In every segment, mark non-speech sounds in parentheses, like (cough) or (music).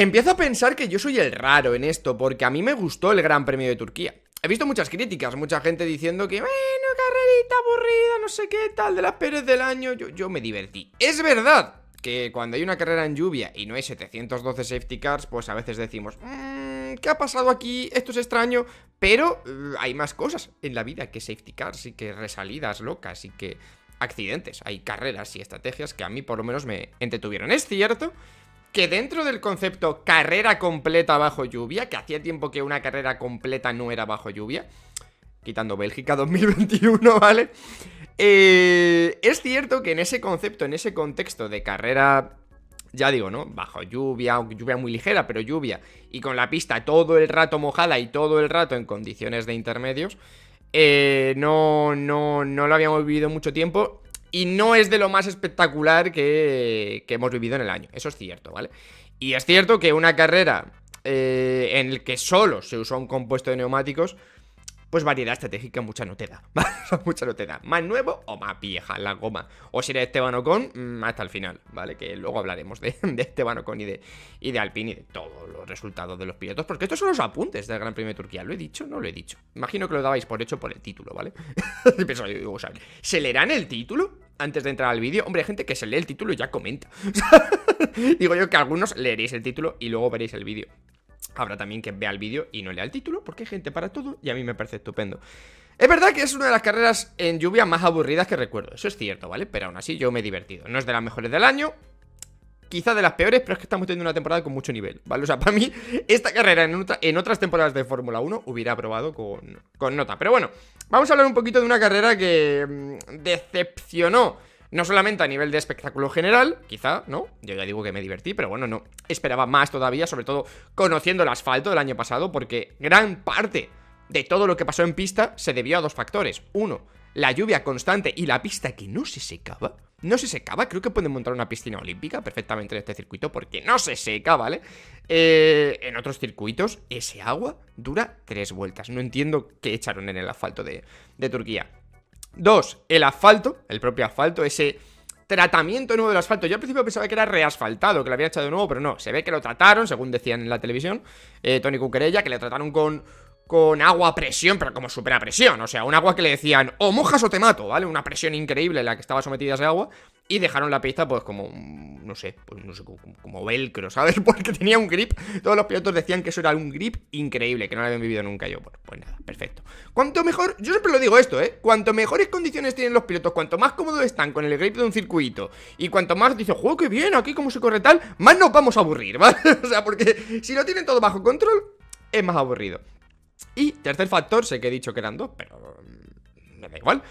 Empiezo a pensar que yo soy el raro en esto, porque a mí me gustó el Gran Premio de Turquía. He visto muchas críticas, mucha gente diciendo que, bueno, carrerita aburrida, no sé qué tal, de las Pérez del año, yo, me divertí. Es verdad que cuando hay una carrera en lluvia y no hay 712 safety cars, pues a veces decimos, mmm, ¿qué ha pasado aquí? Esto es extraño, pero eh, hay más cosas en la vida que safety cars y que resalidas locas y que accidentes. Hay carreras y estrategias que a mí por lo menos me entretuvieron. Es cierto que dentro del concepto carrera completa bajo lluvia, que hacía tiempo que una carrera completa no era bajo lluvia, quitando Bélgica 2021, (laughs) ¿vale? Eh, es cierto que en ese concepto, en ese contexto de carrera, ya digo, ¿no? Bajo lluvia, lluvia muy ligera, pero lluvia, y con la pista todo el rato mojada y todo el rato en condiciones de intermedios, eh, no, no, no lo habíamos vivido mucho tiempo y no es de lo más espectacular que, hemos vivido en el año, eso es cierto, ¿vale? Y es cierto que una carrera eh, en la que solo se usó un compuesto de neumáticos, pues variedad estratégica mucha no te da. mucha no Más nuevo o más vieja la goma. O si eres Esteban Ocon, mm, hasta el final, ¿vale? Que luego hablaremos de, (laughs) Esteban Ocon y de, y Alpine y de todos los resultados de los pilotos. Porque estos son los apuntes del Gran Premio de Turquía. ¿Lo he dicho? No lo he dicho. Imagino que lo dabais por hecho por el título, ¿vale? (laughs) ¿se leerán el título? antes de entrar al vídeo. Hombre, hay gente que se lee el título y ya comenta. (laughs) Digo yo que algunos leeréis el título y luego veréis el vídeo. Habrá también que vea el vídeo y no lea el título, porque hay gente para todo y a mí me parece estupendo. Es verdad que es una de las carreras en lluvia más aburridas que recuerdo, eso es cierto, ¿vale? Pero aún así yo me he divertido. No es de las mejores del año, quizá de las peores, pero es que estamos teniendo una temporada con mucho nivel, ¿vale? O sea, (laughs) para mí, esta carrera en, otras temporadas de Fórmula 1 hubiera aprobado con, con nota. Pero bueno, vamos a hablar un poquito de una carrera que mm, decepcionó no solamente a nivel de espectáculo general, quizá, ¿no? Yo ya digo que me divertí, pero bueno, no esperaba más todavía, sobre todo conociendo el asfalto del año pasado, porque gran parte de todo lo que pasó en pista se debió a dos factores. Uno, la lluvia constante y la pista que no se secaba. No se secaba, creo que pueden montar una piscina olímpica perfectamente en este circuito porque no se seca, ¿vale? Eh, en otros circuitos ese agua dura tres vueltas. No entiendo qué echaron en el asfalto de Turquía. Dos, el asfalto, el propio asfalto, ese tratamiento nuevo del asfalto. Yo al principio pensaba que era reasfaltado, que lo había echado de nuevo, pero no. Se ve que lo trataron, según decían en la televisión, eh, Tony Cuquerella, que le trataron con, con agua a presión, pero como presión, O sea, un agua que le decían, o mojas o te mato, ¿vale? Una presión increíble en la que estaba sometida ese agua. Y dejaron la pista, pues como, mm, no sé, pues no sé, como, velcro, ¿sabes? (laughs) Porque tenía un grip. Todos los pilotos decían que eso era un grip increíble, que no lo habían vivido nunca yo. pues nada, perfecto. Cuanto mejor, yo siempre lo digo esto, ¿eh? Cuanto mejores condiciones tienen los pilotos, cuanto más cómodos están con el grip de un circuito, y cuanto más dice juego, qué bien, aquí como se corre tal, más nos vamos a aburrir, ¿vale? (laughs) o sea, porque si no tienen todo bajo control, es más aburrido. Y tercer factor, sé que he dicho que eran dos, pero mm, me da igual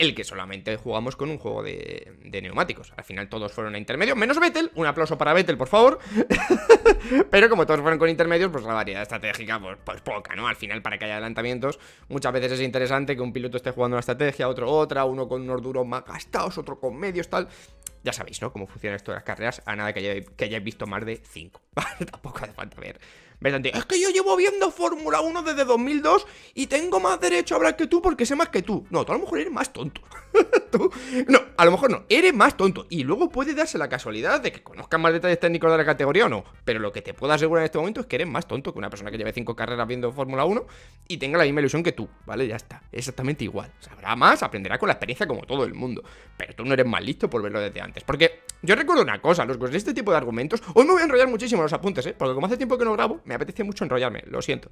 el que solamente jugamos con un juego de, neumáticos. Al final todos fueron a intermedio, menos Vettel. Un aplauso para Vettel, por favor. (laughs) Pero como todos fueron con intermedios, pues la variedad estratégica, pues, pues, poca, ¿no? Al final, para que haya adelantamientos, muchas veces es interesante que un piloto esté jugando una estrategia, otro otra, uno con unos duros más gastados, otro con medios, tal. Ya sabéis, ¿no? Cómo funciona esto de las carreras, a nada que que hayáis visto más de 5. (laughs) Tampoco hace falta ver es que yo llevo viendo Fórmula 1 desde 2002 y tengo más derecho a hablar que tú porque sé más que tú. No, tú a lo mejor eres más tonto. (laughs) no, a lo mejor no, eres más tonto. Y luego puede darse la casualidad de que conozcas más detalles técnicos de la categoría o no. Pero lo que te puedo asegurar en este momento es que eres más tonto que una persona que lleve 5 carreras viendo Fórmula 1 y tenga la misma ilusión que tú, ¿vale? Ya está, exactamente igual. Sabrá más, aprenderá con la experiencia como todo el mundo. Pero tú no eres más listo por verlo desde antes. Porque yo recuerdo una cosa, los de este tipo de argumentos. Hoy me voy a enrollar muchísimo los apuntes, ¿eh? Porque como hace tiempo que no grabo, me apetece mucho enrollarme, lo siento.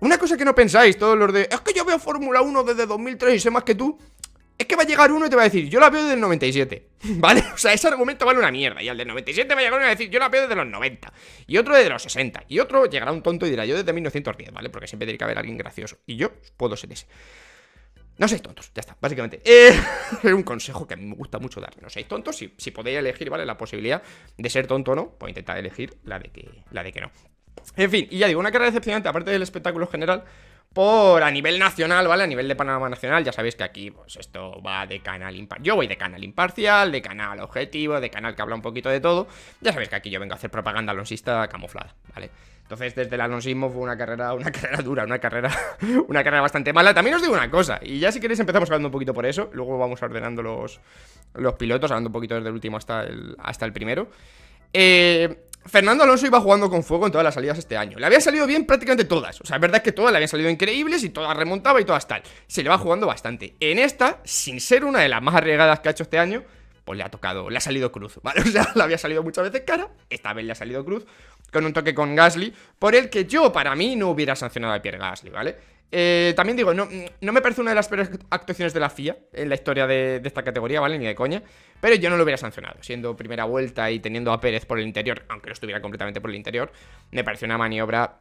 Una cosa que no pensáis todos los de, es que yo veo Fórmula 1 desde 2003 y sé más que tú, es que va a llegar uno y te va a decir, yo la veo desde el 97, (laughs) ¿vale? O sea, ese argumento vale una mierda. Y al del 97 va a llegar uno y va a decir, yo la veo desde los 90. Y otro desde los 60. Y otro llegará un tonto y dirá, yo desde 1910, ¿vale? Porque siempre tiene que haber alguien gracioso. Y yo puedo ser ese. No seáis tontos, ya está, básicamente. (laughs) es un consejo que a mí me gusta mucho dar. No seáis tontos, si, si podéis elegir, ¿vale? La posibilidad de ser tonto o no, pues intentad elegir la de que, la de que no. En fin, y ya digo, una carrera decepcionante, aparte del espectáculo general, por a nivel nacional, ¿vale? A nivel de Panamá nacional, ya sabéis que aquí, pues esto va de canal imparcial. Yo voy de canal imparcial, de canal objetivo, de canal que habla un poquito de todo. Ya sabéis que aquí yo vengo a hacer propaganda alonsista camuflada, ¿vale? Entonces, desde el alonsismo fue una carrera, una (laughs) carrera dura, una carrera, una carrera bastante mala. También os digo una cosa, y ya si queréis empezamos hablando un poquito por eso, luego vamos ordenando los, los pilotos, hablando un poquito desde el último hasta el, hasta el primero. Eh, Fernando Alonso iba jugando con fuego en todas las salidas este año. Le había salido bien prácticamente todas. O sea, es verdad que todas le habían salido increíbles y todas remontaba y todas tal. Se le va jugando bastante. En esta, sin ser una de las más arriesgadas que ha hecho este año, pues le ha tocado, le ha salido cruz, (laughs) ¿vale? O sea, le había salido muchas veces cara, esta vez le ha salido cruz, con un toque con Gasly, por el que yo, para mí, no hubiera sancionado a Pierre Gasly, ¿vale? Eh, también digo, no, me parece una de las peores actuaciones de la FIA en la historia de, esta categoría, ¿vale? Ni de coña. Pero yo no lo hubiera sancionado. Siendo primera vuelta y teniendo a Pérez por el interior, aunque no estuviera completamente por el interior, me parece una maniobra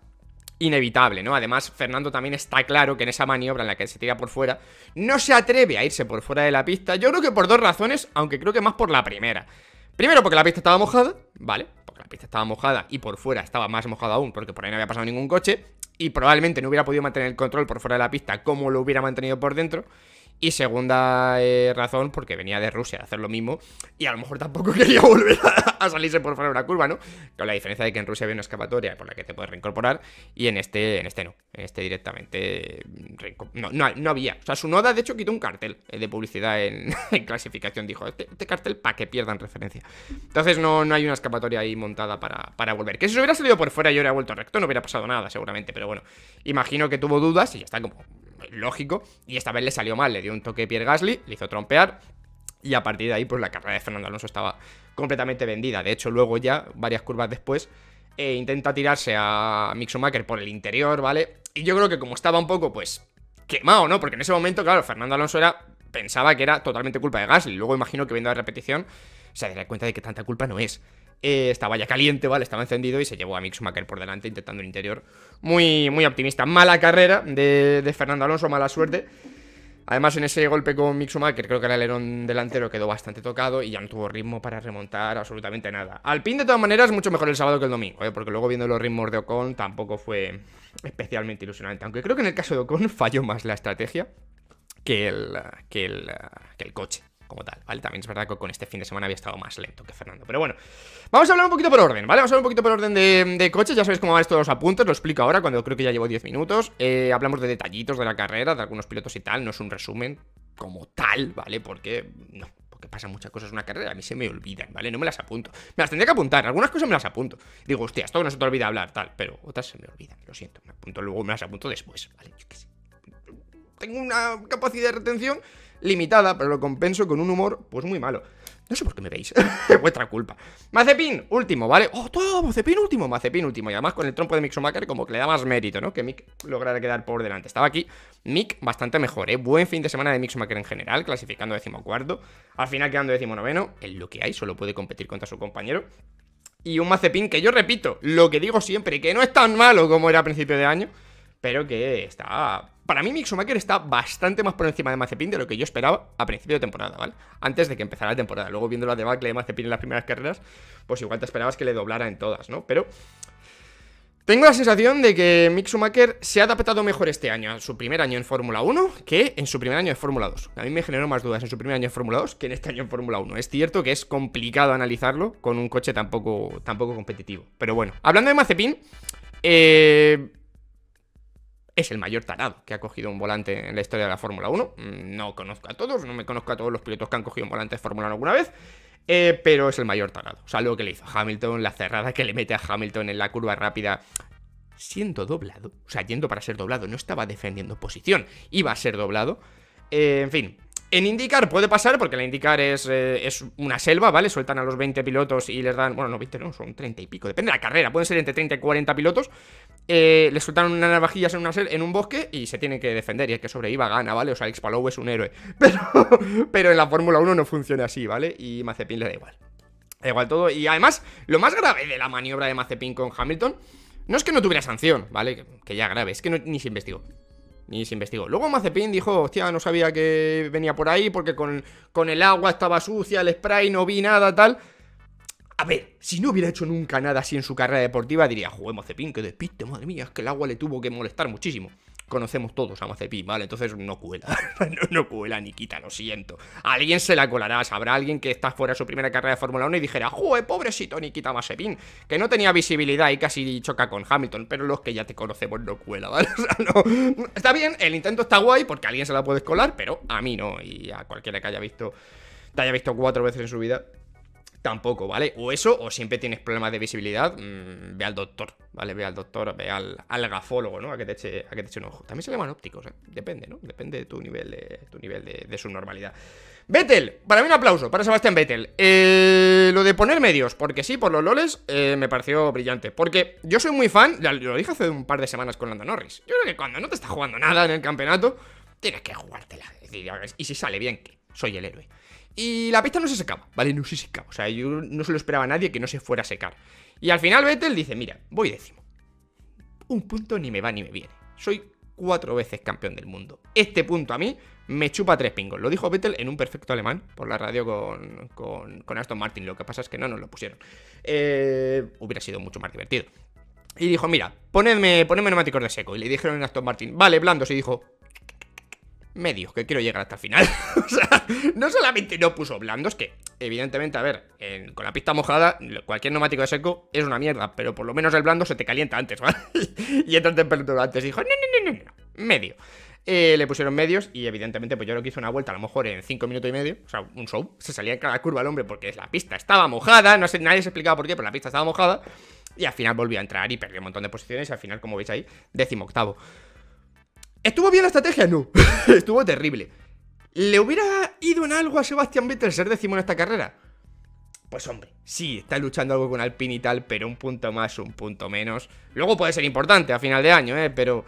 inevitable, ¿no? Además, Fernando también está claro que en esa maniobra en la que se tira por fuera, no se atreve a irse por fuera de la pista. Yo creo que por dos razones, aunque creo que más por la primera. Primero, porque la pista estaba mojada, ¿vale? Porque la pista estaba mojada y por fuera estaba más mojada aún, porque por ahí no había pasado ningún coche y probablemente no hubiera podido mantener el control por fuera de la pista como lo hubiera mantenido por dentro. Y segunda eh, razón, porque venía de Rusia a hacer lo mismo y a lo mejor tampoco (laughs) quería volver a, salirse por fuera de una curva, ¿no? Con la diferencia de que en Rusia había una escapatoria por la que te puedes reincorporar y en este, en este no. En este directamente mm, no, no, había. O sea, su noda de hecho quitó un cartel eh, de publicidad (laughs) en, clasificación. Dijo, este, este cartel para que pierdan referencia. Entonces no, no hay una escapatoria ahí montada para, para volver. Que si se hubiera salido por fuera y hubiera vuelto recto no hubiera pasado nada seguramente, pero bueno. Imagino que tuvo dudas y ya está como lógico, y esta vez le salió mal, le dio un toque de Pierre Gasly, le hizo trompear, y a partir de ahí, pues la carrera de Fernando Alonso estaba completamente vendida. De hecho, luego ya, varias curvas después, eh, intenta tirarse a Mick Schumacher por el interior, ¿vale? Y yo creo que como estaba un poco, pues, quemado, ¿no? Porque en ese momento, claro, Fernando Alonso era pensaba que era totalmente culpa de Gasly. Luego imagino que viendo la repetición se dará cuenta de que tanta culpa no es. Eh, estaba ya caliente, ¿vale? Estaba encendido y se llevó a Mick por delante intentando el interior. Muy, muy optimista. Mala carrera de, Fernando Alonso, mala suerte. Además, en ese golpe con Mick creo que el alerón delantero quedó bastante tocado y ya no tuvo ritmo para remontar absolutamente nada. al pin de todas maneras, mucho mejor el sábado que el domingo, ¿eh? porque luego viendo los ritmos de Ocon tampoco fue especialmente ilusionante. Aunque creo que en el caso de Ocon (laughs) falló más la estrategia que el, que el coche como tal, ¿vale? También es verdad que con este fin de semana había estado más lento que Fernando. Pero bueno, vamos a hablar un poquito por orden, ¿vale? Vamos a hablar un poquito por orden de, de coches. Ya sabéis cómo van estos los apuntes, lo explico ahora cuando creo que ya llevo 10 minutos. Eh, hablamos de detallitos de la carrera, de algunos pilotos y tal. No es un resumen como tal, ¿vale? Porque no, porque pasan muchas cosas en una carrera, a mí se me olvidan, ¿vale? No me las apunto. Me las tendría que apuntar, algunas cosas me las apunto. Digo, hostia, esto no se te olvida hablar, tal, pero otras se me olvidan, lo siento. Me apunto luego, me las apunto después, ¿vale? qué sé. Tengo una capacidad de retención limitada, pero lo compenso con un humor, pues muy malo. No sé por qué me veis, (laughs) es vuestra culpa. Mazepin, último, ¿vale? ¡Oh, todo! Mazepin último, Mazepin último. Y además con el trompo de Mixomaker, como que le da más mérito, ¿no? Que Mick lograra quedar por delante. Estaba aquí Mick bastante mejor, ¿eh? Buen fin de semana de Mixomaker en general, clasificando decimocuarto. Al final quedando decimonoveno. En lo que hay, solo puede competir contra su compañero. Y un Mazepin que yo repito, lo que digo siempre, que no es tan malo como era a principio de año, pero que está para mí, Mick está bastante más por encima de Mazepin de lo que yo esperaba a principio de temporada, ¿vale? Antes de que empezara la temporada. Luego, viendo la debacle de Mazepin en las primeras carreras, pues igual te esperabas que le doblara en todas, ¿no? Pero tengo la sensación de que Mick se ha adaptado mejor este año a su primer año en Fórmula 1 que en su primer año en Fórmula 2. A mí me generó más dudas en su primer año en Fórmula 2 que en este año en Fórmula 1. Es cierto que es complicado analizarlo con un coche tampoco, tampoco competitivo. Pero bueno, hablando de Mazepin, eh, es el mayor tarado que ha cogido un volante en la historia de la Fórmula 1. Mm, no conozco a todos, no me conozco a todos los pilotos que han cogido un volante de Fórmula 1 alguna vez. Eh, pero es el mayor tarado. O sea, lo que le hizo Hamilton, la cerrada que le mete a Hamilton en la curva rápida, siendo doblado, o sea, yendo para ser doblado, no estaba defendiendo posición, iba a ser doblado. Eh, en fin, en IndyCar puede pasar, porque la IndyCar es, eh, es, una selva, ¿vale? Sueltan a los 20 pilotos y les dan. Bueno, no 20, no, son 30 y pico. Depende de la carrera, pueden ser entre 30 y 40 pilotos. Eh, les sueltan unas navajillas en, una en un bosque y se tienen que defender. Y es que sobreviva gana, ¿vale? O sea, Alex Palou es un héroe. (laughs) Pero, pero en la Fórmula 1 no funciona así, ¿vale? Y Mazepin le da igual. Da igual todo. Y además, lo más grave de la maniobra de Mazepin con Hamilton no es que no tuviera sanción, ¿vale? Que, ya grave, es que ni se investigó y se investigó. Luego Mazepin dijo, hostia, no sabía que venía por ahí porque con, el agua estaba sucia, el spray, no vi nada, tal. A ver, si no hubiera hecho nunca nada así en su carrera deportiva, diría, joder, Mazepin, que despiste, madre mía, es que el agua le tuvo que molestar muchísimo conocemos todos a Mazepin, ¿vale? Entonces no cuela, (laughs) no, cuela, Nikita, lo siento. alguien se la colará, sabrá alguien que está fuera de su primera carrera de Fórmula 1 y dijera, ¡Jue, pobrecito Nikita Mazepin! Que no tenía visibilidad y casi choca con Hamilton, pero los que ya te conocemos no cuela, ¿vale? (laughs) O sea, no. Está bien, el intento está guay porque alguien se la puede colar, pero a mí no, y a cualquiera que haya visto, te haya visto cuatro veces en su vida, tampoco, ¿vale? O eso, o siempre tienes problemas de visibilidad, mm, ve al doctor, ¿vale? Ve al doctor, ve al, al gafólogo, ¿no? A que, te eche, a que te eche un ojo. También se llaman ópticos, ¿eh? Depende, ¿no? Depende de tu nivel de, tu nivel de, su Vettel, para mí un aplauso, para Sebastián Vettel. Eh, lo de poner medios, porque sí, por los loles, eh, me pareció brillante. Porque yo soy muy fan, lo dije hace un par de semanas con Lando Norris. Yo creo que cuando no te está jugando nada en el campeonato, tienes que jugártela. y si sale bien, que soy el héroe. Y la pista no se secaba, ¿vale? No se secaba. O sea, yo no se lo esperaba a nadie que no se fuera a secar. Y al final Vettel dice, mira, voy décimo. Un punto ni me va ni me viene. Soy cuatro veces campeón del mundo. Este punto a mí me chupa tres pingos. Lo dijo Vettel en un perfecto alemán por la radio con, Aston Martin. Lo que pasa es que no nos lo pusieron. Eh, hubiera sido mucho más divertido. Y dijo, mira, ponedme, ponedme neumáticos de seco. Y le dijeron a Aston Martin, vale, blandos. Y dijo, medios, que quiero llegar hasta el final. (laughs) o sea, no solamente no puso blandos, que evidentemente, a ver, con la pista mojada, cualquier neumático de seco es una mierda, pero por lo menos el blando se te calienta antes, (laughs) ¿vale? y entra en temperatura antes. Dijo, no, no, no, no, no, medio. Eh, le pusieron medios y evidentemente pues yo lo que hizo una vuelta a lo mejor en 5 minutos y medio, o sea, un show, se salía en cada curva el hombre porque la pista estaba mojada, no sé, nadie se explicaba por qué, pero la pista estaba mojada y al final volvió a entrar y perdió un montón de posiciones y al final, como veis ahí, décimo octavo. ¿Estuvo bien la estrategia? No. (laughs) estuvo terrible. ¿Le hubiera ido en algo a Sebastián Vettel ser décimo en esta carrera? Pues hombre, sí, está luchando algo con Alpine y tal, pero un punto más, un punto menos. Luego puede ser importante a final de año, ¿eh? Pero...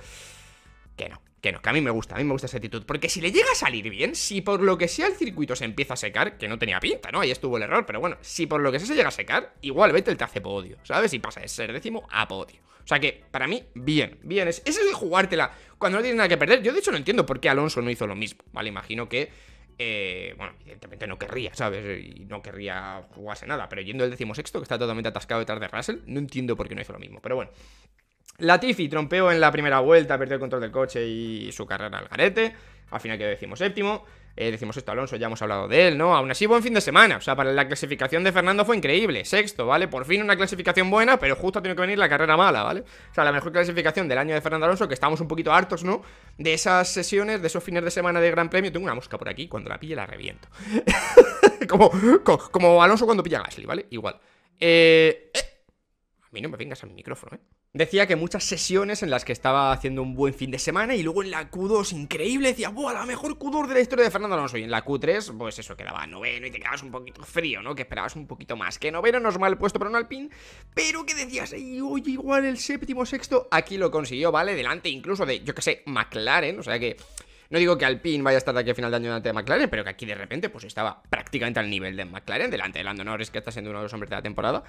Que no, que no, que a mí me gusta, a mí me gusta esa actitud. Porque si le llega a salir bien, si por lo que sea el circuito se empieza a secar, que no tenía pinta, ¿no? Ahí estuvo el error, pero bueno, si por lo que sea se llega a secar, igual Vettel te hace podio, ¿sabes? Y pasa de ser décimo a podio. O sea que, para mí, bien, bien. Es, eso de jugártela cuando no tienes nada que perder. Yo, de hecho, no entiendo por qué Alonso no hizo lo mismo, ¿vale? Imagino que, eh, bueno, evidentemente no querría, ¿sabes? Y no querría jugarse nada. Pero yendo el decimosexto, que está totalmente atascado detrás de Russell, no entiendo por qué no hizo lo mismo. Pero bueno. Latifi trompeó en la primera vuelta, perdió el control del coche y su carrera al garete. Al final quedó decimos séptimo. Eh, decimos esto, Alonso, ya hemos hablado de él, ¿no? Aún así, buen fin de semana. O sea, para la clasificación de Fernando fue increíble. Sexto, ¿vale? Por fin una clasificación buena, pero justo ha tenido que venir la carrera mala, ¿vale? O sea, la mejor clasificación del año de Fernando Alonso, que estamos un poquito hartos, ¿no? De esas sesiones, de esos fines de semana de Gran Premio. Tengo una mosca por aquí, cuando la pille la reviento. (laughs) como, como, Alonso cuando pilla a Gasly, ¿vale? Igual. Eh, eh. A mí no me vengas a mi micrófono, ¿eh? Decía que muchas sesiones en las que estaba haciendo un buen fin de semana y luego en la Q2, increíble, decía, ¡buah, la mejor Q2 de la historia de Fernando Alonso! Y en la Q3, pues eso, quedaba noveno y te quedabas un poquito frío, ¿no? Que esperabas un poquito más. Que noveno no es mal puesto para un alpin pero que decías, ¡ay, oye, igual el séptimo, sexto, aquí lo consiguió, ¿vale? Delante incluso de, yo qué sé, McLaren, o sea que no digo que Alpine vaya a estar de aquí a final de año delante de McLaren, pero que aquí de repente pues estaba prácticamente al nivel de McLaren, delante de Lando Norris, que está siendo uno de los hombres de la temporada.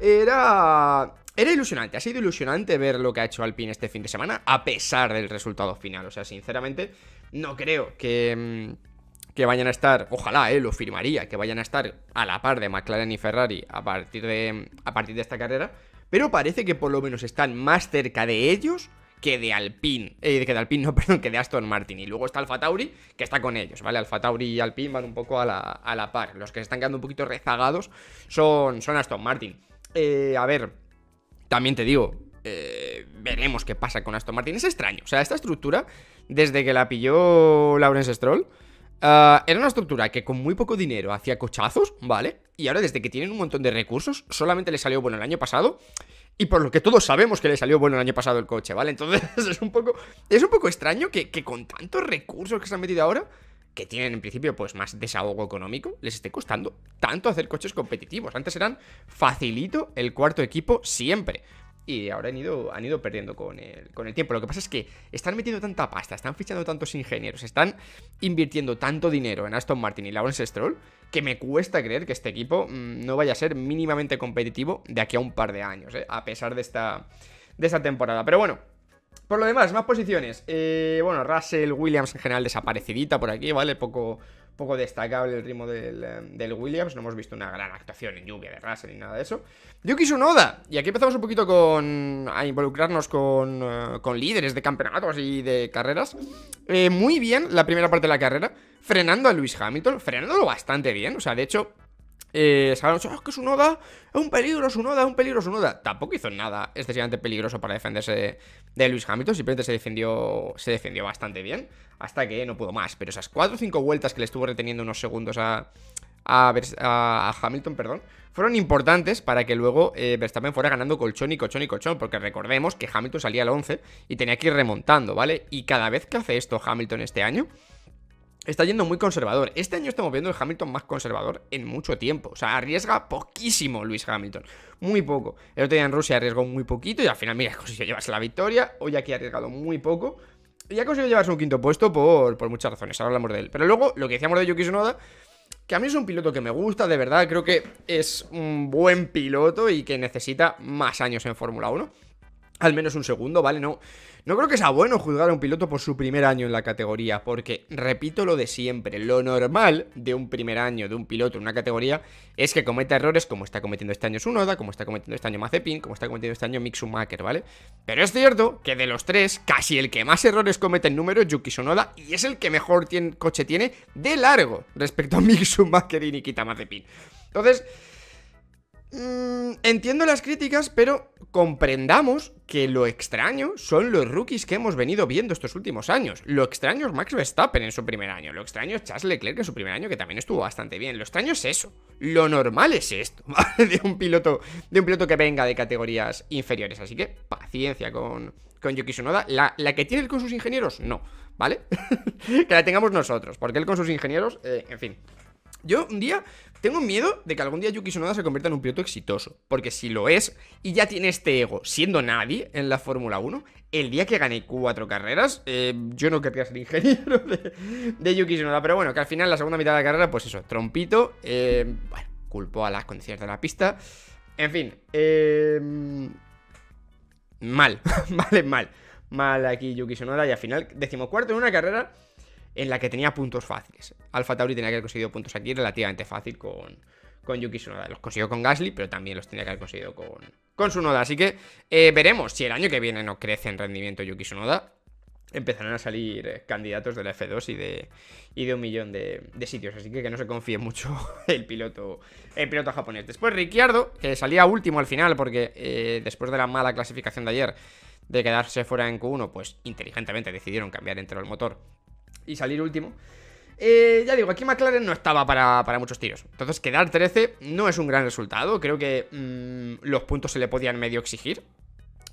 Era... Era ilusionante, ha sido ilusionante ver lo que ha hecho Alpine este fin de semana, a pesar del resultado final. O sea, sinceramente, no creo que mm, que vayan a estar, ojalá, eh, lo firmaría, que vayan a estar a la par de McLaren y Ferrari a partir de, a partir de esta carrera, pero parece que por lo menos están más cerca de ellos que de Alpine, eh, que de Alpine, no, (laughs) perdón, que de Aston Martin. Y luego está Alfa Tauri, que está con ellos, ¿vale? Alfa Tauri y Alpine van un poco a la, par. Los que se están quedando un poquito rezagados son, son Aston Martin. Eh, a ver, también te digo, eh, veremos qué pasa con Aston Martin. Es extraño, o sea, esta estructura, desde que la pilló Lawrence Stroll, Ah, era una estructura que con muy poco dinero hacía cochazos, ¿vale? Y ahora desde que tienen un montón de recursos, solamente le salió bueno el año pasado. Y por lo que todos sabemos que le salió bueno el año pasado el coche, ¿vale? Entonces (laughs) es un poco, es un poco extraño que, que con tantos recursos que se han metido ahora, que tienen en principio pues más desahogo económico, les esté costando tanto hacer coches competitivos. Antes eran facilito el cuarto equipo siempre y ahora han ido, han ido perdiendo con el, tiempo. Lo que pasa es que están metiendo tanta pasta, están fichando tantos ingenieros, están invirtiendo tanto dinero en Aston Martin y Lawrence Stroll que me cuesta creer que este equipo mm, no vaya a ser mínimamente competitivo de aquí a un par de años, ¿eh? a pesar de esta, de esta temporada. Pero bueno, por lo demás, más posiciones. Eh, bueno, Russell Williams en general desaparecidita por aquí, ¿vale? Poco, poco destacable el ritmo eh, del, Williams. No hemos visto una gran actuación en lluvia de Russell ni nada de eso. Yuki Tsunoda. Y aquí empezamos un poquito con a involucrarnos con, eh, con líderes de campeonatos y de carreras. Eh, muy bien la primera parte de la carrera, frenando a Luis Hamilton, frenándolo bastante bien. O sea, de hecho, eh, sabemos ah, oh, que su noda es un peligro, su noda es un peligro, su noda. Tampoco hizo nada excesivamente peligroso para defenderse de Luis Hamilton, simplemente se defendió, se defendió bastante bien, hasta que no pudo más. Pero esas 4 o 5 vueltas que le estuvo reteniendo unos segundos a, a, Hamilton, perdón, fueron importantes para que luego eh, Verstappen fuera ganando colchón y colchón y colchón, porque recordemos que Hamilton salía al 11 y tenía que ir remontando, ¿vale? Y cada vez que hace esto Hamilton este año, está yendo muy conservador. Este año estamos viendo el Hamilton más conservador en mucho tiempo. O sea, arriesga poquísimo Luis Hamilton. Muy poco. El otro día en Rusia arriesgó muy poquito y al final, mira, (laughs) consiguió llevarse la victoria. Hoy aquí ha arriesgado muy poco. Y ha conseguido llevarse un quinto puesto por, por muchas razones. Ahora hablamos de él. Pero luego, lo que decíamos de Yuki Tsunoda, que a mí es un piloto que me gusta, de verdad. Creo que es un buen piloto y que necesita más años en Fórmula 1 al menos un segundo, ¿vale? No, no creo que sea bueno juzgar a un piloto por su primer año en la categoría, porque, repito lo de siempre, lo normal de un primer año de un piloto en una categoría es que cometa errores como está cometiendo este año Sunoda, como está cometiendo este año Mazepin, como está cometiendo este año Mick ¿vale? Pero es cierto que de los tres, casi el que más errores comete en número es Yuki Sonoda y es el que mejor tiene, coche tiene de largo respecto a Mick y Nikita Mazepin. Entonces... Mm, entiendo las críticas, pero comprendamos que lo extraño son los rookies que hemos venido viendo estos últimos años. Lo extraño es Max Verstappen en su primer año. Lo extraño es Charles Leclerc en su primer año, que también estuvo bastante bien. Lo extraño es eso. Lo normal es esto, (laughs) ¿vale? De un piloto, de un piloto que venga de categorías inferiores. Así que paciencia con, con Yuki Tsunoda. La, que tiene él con sus ingenieros, no, ¿vale? (laughs) que la tengamos nosotros, porque él con sus ingenieros, eh, en fin. Yo un día tengo miedo de que algún día Yuki Sonoda se convierta en un piloto exitoso. Porque si lo es y ya tiene este ego, siendo nadie en la Fórmula 1, el día que gane cuatro carreras, eh, yo no querría ser ingeniero de, Yuki Sonoda Pero bueno, que al final, la segunda mitad de la carrera, pues eso, trompito. Eh, bueno, culpó a las condiciones de la pista. En fin, eh, mal, (laughs) vale, mal. Mal aquí Yuki Sonoda, y al final decimocuarto en una carrera en la que tenía puntos fáciles. Alfa Tauri tenía que haber conseguido puntos aquí relativamente fácil con, con Yuki Tsunoda. Los consiguió con Gasly, pero también los tenía que haber conseguido con, con Tsunoda. Así que eh, veremos si el año que viene no crece en rendimiento Yuki Tsunoda. Empezarán a salir eh, candidatos de la F2 y de, de un millón de, sitios. Así que que no se confíe mucho (laughs) el piloto, el piloto japonés. Después Ricciardo, que salía último al final porque eh, después de la mala clasificación de ayer de quedarse fuera en Q1, pues inteligentemente decidieron cambiar entero el motor y salir último. Eh, ya digo, aquí McLaren no estaba para, muchos tiros. Entonces, quedar 13 no es un gran resultado. Creo que mm, los puntos se le podían medio exigir.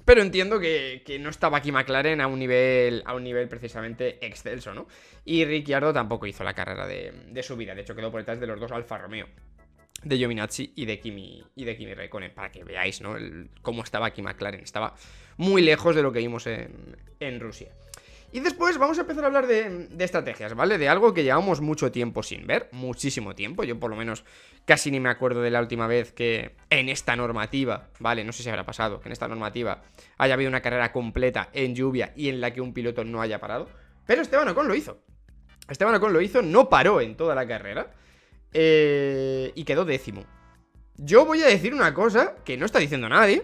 Pero entiendo que, no estaba aquí McLaren a un nivel, a un nivel precisamente excelso, ¿no? Y Ricciardo tampoco hizo la carrera de, su vida. De hecho, quedó por detrás de los dos Alfa Romeo. De Giovinazzi y de Kimi y de Kimi Raikkonen, para que veáis, ¿no? cómo estaba aquí McLaren. Estaba muy lejos de lo que vimos en, en Rusia. Y después vamos a empezar a hablar de, estrategias, ¿vale? De algo que llevamos mucho tiempo sin ver, muchísimo tiempo. Yo por lo menos casi ni me acuerdo de la última vez que en esta normativa, ¿vale? No sé si habrá pasado, que en esta normativa haya habido una carrera completa en lluvia y en la que un piloto no haya parado. Pero Esteban Ocon lo hizo. Esteban Ocon lo hizo, no paró en toda la carrera eh, y quedó décimo. Yo voy a decir una cosa que no está diciendo nadie,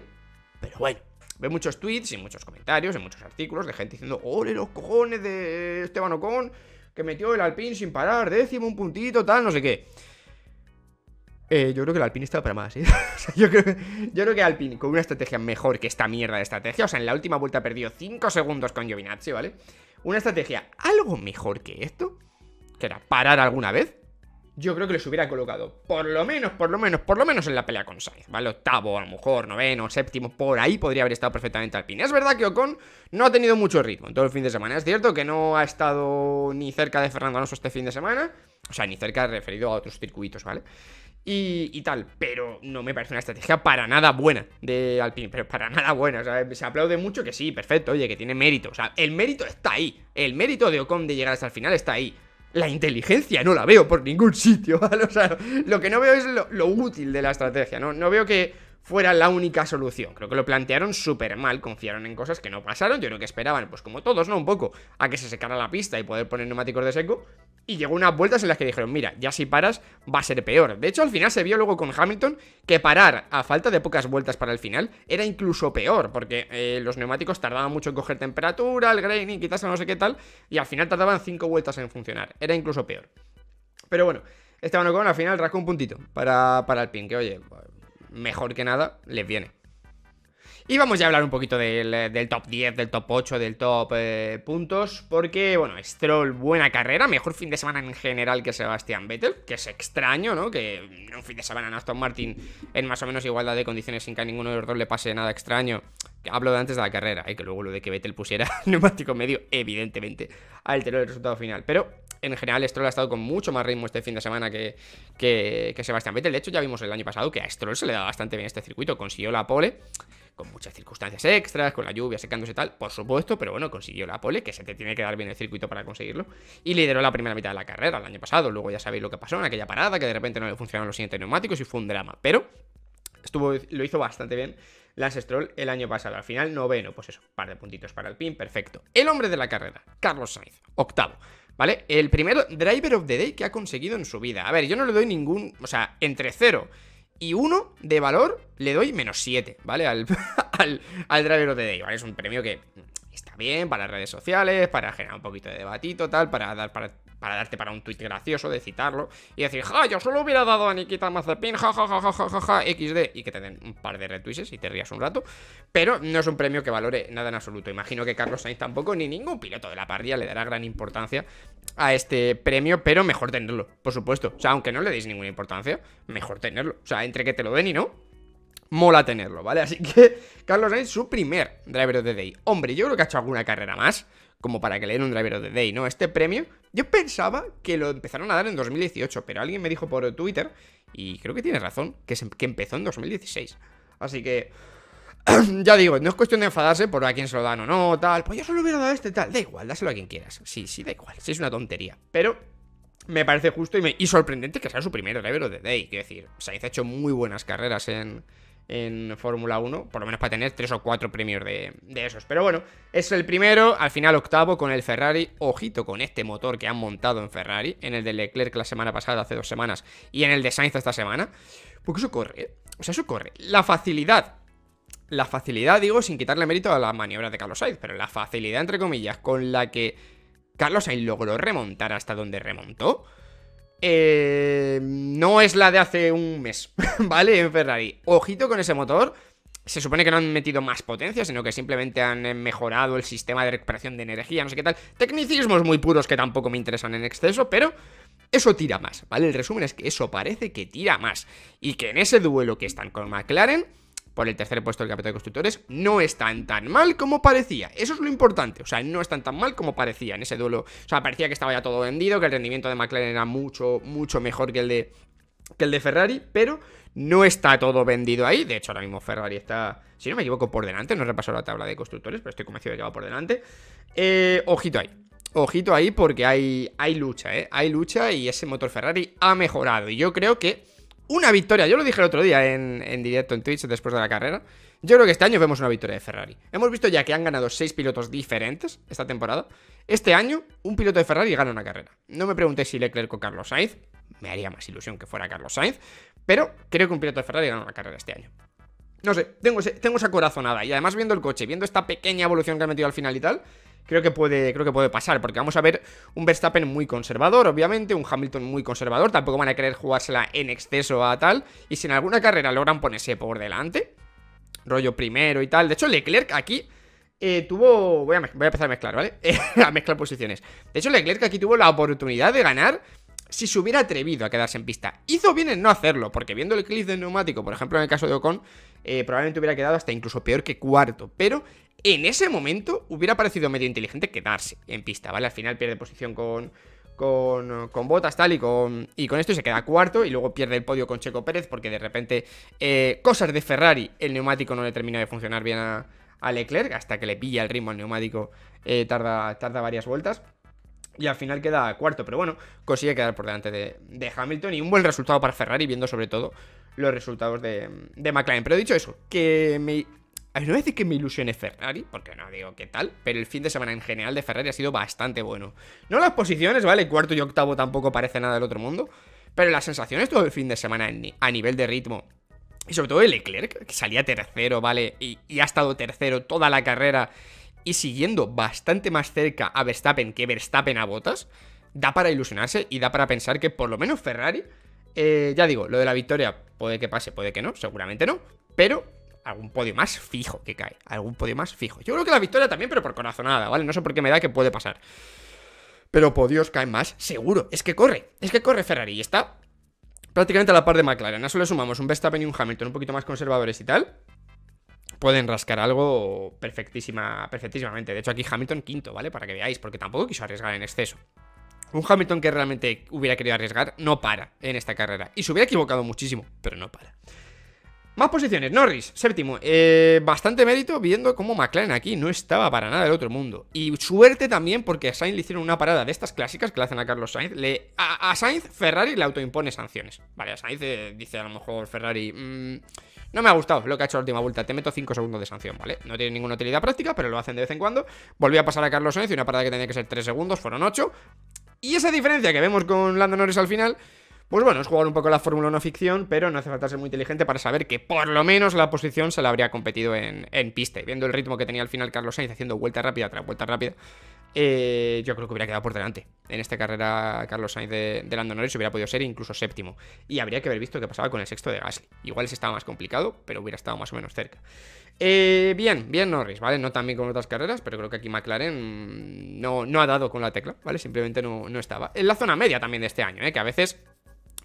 pero bueno. Ve muchos tweets y muchos comentarios y muchos artículos de gente diciendo, ole los cojones de Esteban Ocon, que metió el Alpine sin parar, décimo, un puntito, tal, no sé qué. Eh, yo creo que el Alpine estaba para más, ¿eh? (laughs) yo, creo, que Alpine, con una estrategia mejor que esta mierda de estrategia, o sea, en la última vuelta perdió 5 segundos con Giovinazzi, ¿vale? Una estrategia algo mejor que esto, que era parar alguna vez, yo creo que les hubiera colocado, por lo menos, por lo menos, por lo menos en la pelea con Sainz, ¿vale? Octavo, a lo mejor, noveno, séptimo, por ahí podría haber estado perfectamente Alpine. Es verdad que Ocon no ha tenido mucho ritmo en todo el fin de semana, es cierto que no ha estado ni cerca de Fernando Alonso este fin de semana, o sea, ni cerca referido a otros circuitos, ¿vale? Y, y, tal. Pero no me parece una estrategia para nada buena de Alpine, pero para nada buena. O sea, se aplaude mucho que sí, perfecto, oye, que tiene mérito. O sea, el mérito está ahí. El mérito de Ocon de llegar hasta el final está ahí la inteligencia no la veo por ningún sitio, (laughs) O sea, lo que no veo es lo, lo útil de la estrategia, ¿no? No veo que fuera la única solución. Creo que lo plantearon súper mal, confiaron en cosas que no pasaron, yo creo que esperaban, pues como todos, ¿no? Un poco, a que se secara la pista y poder poner neumáticos de seco. Y llegó unas vueltas en las que dijeron, mira, ya si paras va a ser peor. De hecho, al final se vio luego con Hamilton que parar a falta de pocas vueltas para el final era incluso peor, porque eh, los neumáticos tardaban mucho en coger temperatura, el graining, quizás no sé qué tal, y al final tardaban cinco vueltas en funcionar. Era incluso peor. Pero bueno, Esteban Ocon al final rascó un puntito para, para el pin, que oye, mejor que nada les viene. Y vamos ya a hablar un poquito del, top eh, 10, del top 8, del top eh, puntos, porque, bueno, Stroll, buena carrera, mejor fin de semana en general que Sebastián Vettel, que es extraño, ¿no? Que en un fin de semana en Aston Martin, en más o menos igualdad de condiciones, sin que a ninguno de los dos le pase nada extraño. Hablo de antes de la carrera, y ¿eh? que luego lo de que Vettel pusiera (laughs) neumático medio, evidentemente, alteró el resultado final. Pero en general Stroll ha estado con mucho más ritmo este fin de semana que, que, que Sebastián Vettel. De hecho, ya vimos el año pasado que a Stroll se le da bastante bien este circuito, consiguió la pole con muchas circunstancias extras, con la lluvia secándose y tal, por supuesto, pero bueno, consiguió la pole, que se te tiene que dar bien el circuito para conseguirlo, y lideró la primera mitad de la carrera el año pasado, luego ya sabéis lo que pasó en aquella parada, que de repente no le funcionaron los siguientes neumáticos y fue un drama, pero estuvo, lo hizo bastante bien Lance Stroll el año pasado, al final noveno, pues eso, par de puntitos para el pin, perfecto. El hombre de la carrera, Carlos Sainz, octavo. ¿Vale? El primer driver of the day que ha conseguido en su vida. A ver, yo no le doy ningún. O sea, entre cero y uno de valor le doy menos 7, ¿vale? Al, (laughs) al, al Driver of ¿vale? Es un premio que está bien para redes sociales, para generar un poquito de debatito, tal, para dar para para darte para un tuit gracioso, de citarlo y decir, ja, yo solo hubiera dado a Nikita Mazepin, ja, ja, ja, ja, ja, ja, XD, y que te den un par de retweets y te rías un rato, pero no es un premio que valore nada en absoluto. Imagino que Carlos Sainz tampoco, ni ningún piloto de la parrilla le dará gran importancia a este premio, pero mejor tenerlo, por supuesto. O sea, aunque no le deis ninguna importancia, mejor tenerlo. O sea, entre que te lo den y no, mola tenerlo, ¿vale? Así que (laughs) Carlos Sainz, su primer driver de the day. Hombre, yo creo que ha hecho alguna carrera más como para que le den un driver of the day, ¿no? Este premio, yo pensaba que lo empezaron a dar en 2018, pero alguien me dijo por Twitter, y creo que tiene razón, que, empezó en 2016. Así que, (clears throat) ya digo, no es cuestión de enfadarse por a quién se lo dan o no, tal, pues yo solo hubiera dado a este, tal, da igual, dáselo a quien quieras. Sí, sí, da igual, sí es una tontería, pero me parece justo y, y sorprendente que sea su primer driver of the day, quiero decir, Sainz ha hecho muy buenas carreras en en Fórmula 1, por lo menos para tener tres o cuatro premios de, de, esos. Pero bueno, es el primero, al final octavo con el Ferrari, ojito con este motor que han montado en Ferrari, en el de Leclerc la semana pasada, hace dos semanas, y en el de Sainz esta semana, porque eso corre, o sea, eso corre. La facilidad, la facilidad digo sin quitarle mérito a las maniobras de Carlos Sainz, pero la facilidad entre comillas con la que Carlos Sainz logró remontar hasta donde remontó, eh, no es la de hace un mes, (laughs) ¿vale? En Ferrari. Ojito con ese motor. Se supone que no han metido más potencia, sino que simplemente han eh, mejorado el sistema de recuperación de energía, no sé qué tal. Tecnicismos muy puros que tampoco me interesan en exceso, pero eso tira más, ¿vale? El resumen es que eso parece que tira más. Y que en ese duelo que están con McLaren, por el tercer puesto del capítulo de constructores, no están tan mal como parecía. Eso es lo importante. O sea, no están tan mal como parecía en ese duelo. O sea, parecía que estaba ya todo vendido, que el rendimiento de McLaren era mucho, mucho mejor que el de, que el de Ferrari, pero no está todo vendido ahí. De hecho, ahora mismo Ferrari está, si no me equivoco, por delante. No repaso la tabla de constructores, pero estoy convencido de que va por delante. Eh, ojito ahí. Ojito ahí porque hay, hay lucha, ¿eh? Hay lucha y ese motor Ferrari ha mejorado. Y yo creo que una victoria. Yo lo dije el otro día en, directo en Twitch después de la carrera. Yo creo que este año vemos una victoria de Ferrari. Hemos visto ya que han ganado seis pilotos diferentes esta temporada. Este año, un piloto de Ferrari gana una carrera. No me preguntéis si Leclerc o Carlos Sainz. Me haría más ilusión que fuera Carlos Sainz. Pero creo que un piloto de Ferrari gana una carrera este año. No sé, tengo, tengo esa corazonada. Y además viendo el coche, viendo esta pequeña evolución que ha metido al final y tal, creo que puede, creo que puede pasar, porque vamos a ver un Verstappen muy conservador, obviamente, un Hamilton muy conservador, tampoco van a querer jugársela en exceso a tal, y si en alguna carrera logran ponerse por delante, rollo primero y tal, de hecho Leclerc aquí... Eh, tuvo... Voy a, voy a, empezar a mezclar, ¿vale? (laughs) a mezclar posiciones. De hecho, Leclerc aquí tuvo la oportunidad de ganar si se hubiera atrevido a quedarse en pista. Hizo bien en no hacerlo, porque viendo el clip del neumático, por ejemplo, en el caso de Ocon, eh, probablemente hubiera quedado hasta incluso peor que cuarto. Pero en ese momento hubiera parecido medio inteligente quedarse en pista, ¿vale? Al final pierde posición con, con, Botas tal y con, y con esto y se queda cuarto y luego pierde el podio con Checo Pérez porque de repente eh, cosas de Ferrari, el neumático no le termina de funcionar bien a, a Leclerc hasta que le pilla el ritmo al neumático eh, tarda, tarda varias vueltas. Y al final queda cuarto, pero bueno, consigue quedar por delante de, de Hamilton y un buen resultado para Ferrari, viendo sobre todo los resultados de, de McLaren. Pero dicho eso, que me no voy a que me ilusione Ferrari, porque no digo qué tal, pero el fin de semana en general de Ferrari ha sido bastante bueno. No las posiciones, ¿vale? Cuarto y octavo tampoco parece nada del otro mundo, pero las sensaciones todo el fin de semana a nivel de ritmo y sobre todo el Leclerc, que salía tercero, ¿vale? Y, ha estado tercero toda la carrera y siguiendo bastante más cerca a Verstappen que Verstappen a botas, da para ilusionarse y da para pensar que por lo menos Ferrari, eh, ya digo, lo de la victoria puede que pase, puede que no, seguramente no, pero algún podio más fijo que cae. Algún podio más fijo. Yo creo que la victoria también, pero por corazonada, ¿vale? No sé por qué me da que puede pasar. Pero podios caen más, seguro. Es que corre, es que corre Ferrari y está prácticamente a la par de McLaren. A eso le sumamos un Verstappen y un Hamilton un poquito más conservadores y tal. Pueden rascar algo perfectísima, perfectísimamente. De hecho, aquí Hamilton quinto, ¿vale? Para que veáis, porque tampoco quiso arriesgar en exceso. Un Hamilton que realmente hubiera querido arriesgar no para en esta carrera. Y se hubiera equivocado muchísimo, pero no para. Más posiciones, Norris, séptimo. Eh, bastante mérito viendo cómo McLaren aquí no estaba para nada del otro mundo. Y suerte también porque a Sainz le hicieron una parada de estas clásicas que le hacen a Carlos Sainz. Le, a, Sainz Ferrari le autoimpone sanciones. Vale, a Sainz eh, dice a lo mejor Ferrari... Mm, no me ha gustado lo que ha hecho la última vuelta. Te meto 5 segundos de sanción, ¿vale? No tiene ninguna utilidad práctica, pero lo hacen de vez en cuando. Volví a pasar a Carlos Sainz y una parada que tenía que ser 3 segundos, fueron 8. Y esa diferencia que vemos con Lando Norris al final pues bueno, es jugar un poco la Fórmula 1 ficción, pero no hace falta ser muy inteligente para saber que por lo menos la posición se la habría competido en, en pista. viendo el ritmo que tenía al final Carlos Sainz haciendo vuelta rápida tras vuelta rápida, eh, yo creo que hubiera quedado por delante. En esta carrera, Carlos Sainz de, de Lando Norris hubiera podido ser incluso séptimo. Y habría que haber visto qué pasaba con el sexto de Gasly. Igual se estaba más complicado, pero hubiera estado más o menos cerca. Eh, bien, bien Norris, ¿vale? No tan bien como otras carreras, pero creo que aquí McLaren no, no ha dado con la tecla, ¿vale? Simplemente no, no estaba. En la zona media también de este año, ¿eh? Que a veces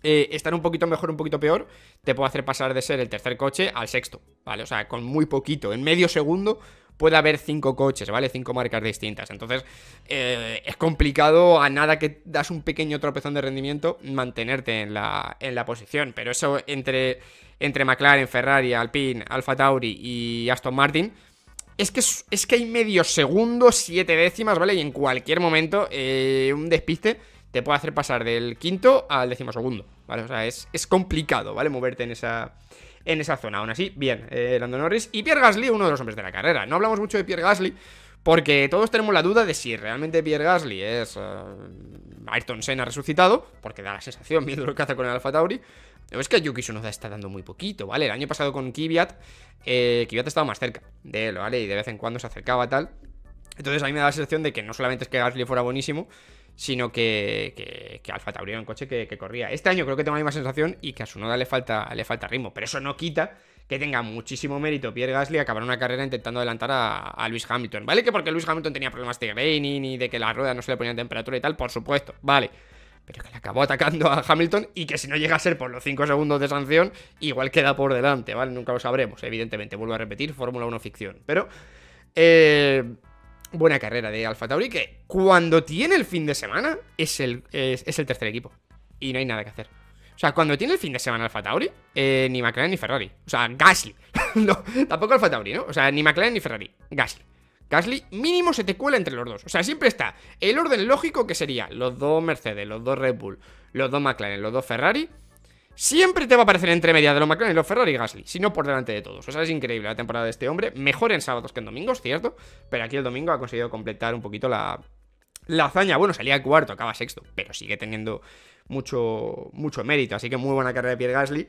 eh, estar un poquito mejor, un poquito peor, te puede hacer pasar de ser el tercer coche al sexto, ¿vale? O sea, con muy poquito, en medio segundo puede haber cinco coches, ¿vale? Cinco marcas distintas. Entonces, eh, es complicado a nada que das un pequeño tropezón de rendimiento mantenerte en la, posición. Pero eso entre, entre McLaren, Ferrari, Alpine, Alfa Tauri y Aston Martin, es que, es que hay medio segundo, siete décimas, ¿vale? Y en cualquier momento, eh, un despiste te puede hacer pasar del quinto al decimosegundo, ¿vale? O sea, es, complicado, ¿vale? Moverte en esa, en esa zona. Aún así, bien, eh, Lando Norris y Pierre Gasly, uno de los hombres de la carrera. No hablamos mucho de Pierre Gasly, porque todos tenemos la duda de si realmente Pierre Gasly es eh, Ayrton Senna resucitado, porque da la sensación (laughs) viendo lo que hace con el Alfa Tauri. es que Yuki nos está dando muy poquito, ¿vale? El año pasado con Kvyat, eh, Kvyat estaba más cerca de él, ¿vale? Y de vez en cuando se acercaba tal. Entonces a mí me da la sensación de que no solamente es que Gasly fuera buenísimo, sino que, que, Alfa Tauri un coche que, corría. Este año creo que tengo la misma sensación y que a su noda le falta, le falta ritmo, pero eso no quita que tenga muchísimo mérito Pierre Gasly acabar una carrera intentando adelantar a, a Luis Hamilton, ¿vale? Que porque Luis Hamilton tenía problemas de graining y de que las ruedas no se le ponían temperatura y tal, por supuesto, vale pero que le acabó atacando a Hamilton y que si no llega a ser por los 5 segundos de sanción, igual queda por delante, ¿vale? Nunca lo sabremos, evidentemente, vuelvo a repetir, Fórmula 1 ficción. Pero... Eh, buena carrera de Alfa Tauri, que cuando tiene el fin de semana es el, es, el tercer equipo. Y no hay nada que hacer. O sea, cuando tiene el fin de semana Alfa Tauri, eh, ni McLaren ni Ferrari. O sea, Gasly. (laughs) no, tampoco Alfa Tauri, ¿no? O sea, ni McLaren ni Ferrari. Gasly. Gasly mínimo se te cuela entre los dos. O sea, siempre está el orden lógico que sería los dos Mercedes, los dos Red Bull, los dos McLaren, los dos Ferrari Siempre te va a aparecer entre media de los McLaren, los Ferrari y Gasly, sino por delante de todos. O sea, es increíble la temporada de este hombre. Mejor en sábados que en domingos, cierto, pero aquí el domingo ha conseguido completar un poquito la, hazaña. Bueno, salía cuarto, acaba sexto, pero sigue teniendo mucho, mucho mérito. Así que muy buena carrera de Pierre Gasly.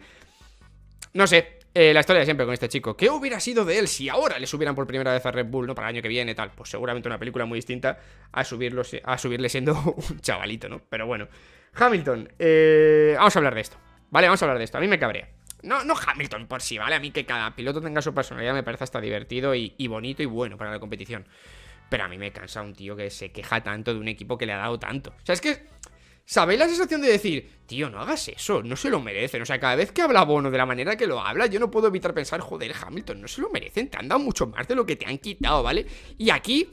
No sé, eh, la historia de siempre con este chico. ¿Qué hubiera sido de él si ahora le subieran por primera vez a Red Bull, ¿no? Para el año que viene, tal. Pues seguramente una película muy distinta a, subirlo, a subirle siendo (laughs) un chavalito, ¿no? Pero bueno. Hamilton, eh, vamos a hablar de esto. Vale, vamos a hablar de esto. A mí me cabré. No, no Hamilton por sí, ¿vale? A mí que cada piloto tenga su personalidad me parece hasta divertido y, y bonito y bueno para la competición. Pero a mí me cansa un tío que se queja tanto de un equipo que le ha dado tanto. O sea, es que ¿Sabéis la sensación de decir, tío, no hagas eso, no se lo merecen? O sea, cada vez que habla Bono de la manera que lo habla, yo no puedo evitar pensar, joder, Hamilton, no se lo merecen, te han dado mucho más de lo que te han quitado, ¿vale? Y aquí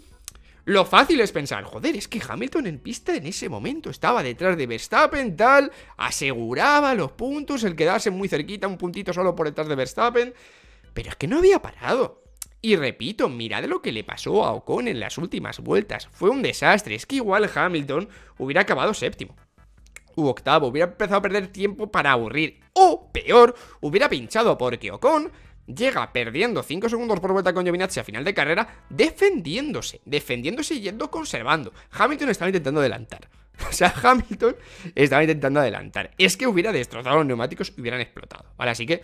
lo fácil es pensar, joder, es que Hamilton en pista en ese momento estaba detrás de Verstappen, tal, aseguraba los puntos, el quedarse muy cerquita, un puntito solo por detrás de Verstappen, pero es que no había parado. Y repito, mirad lo que le pasó a Ocon en las últimas vueltas, fue un desastre, es que igual Hamilton hubiera acabado séptimo. U octavo, hubiera empezado a perder tiempo para aburrir. O peor, hubiera pinchado porque Ocon llega perdiendo 5 segundos por vuelta con Giovinazzi a final de carrera, defendiéndose, defendiéndose y yendo conservando. Hamilton estaba intentando adelantar. (laughs) O sea, Hamilton estaba intentando adelantar. Es que hubiera destrozado los neumáticos y hubieran explotado, ¿vale? Así que